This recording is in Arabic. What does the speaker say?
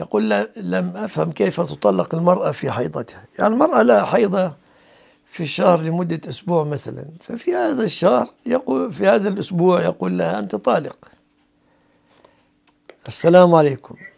يقول لم أفهم كيف تطلق المرأة في حيضتها يعني المرأة لها حيضة في الشهر لمدة أسبوع مثلا ففي هذا الشهر يقول في هذا الأسبوع يقول لها أنت طالق السلام عليكم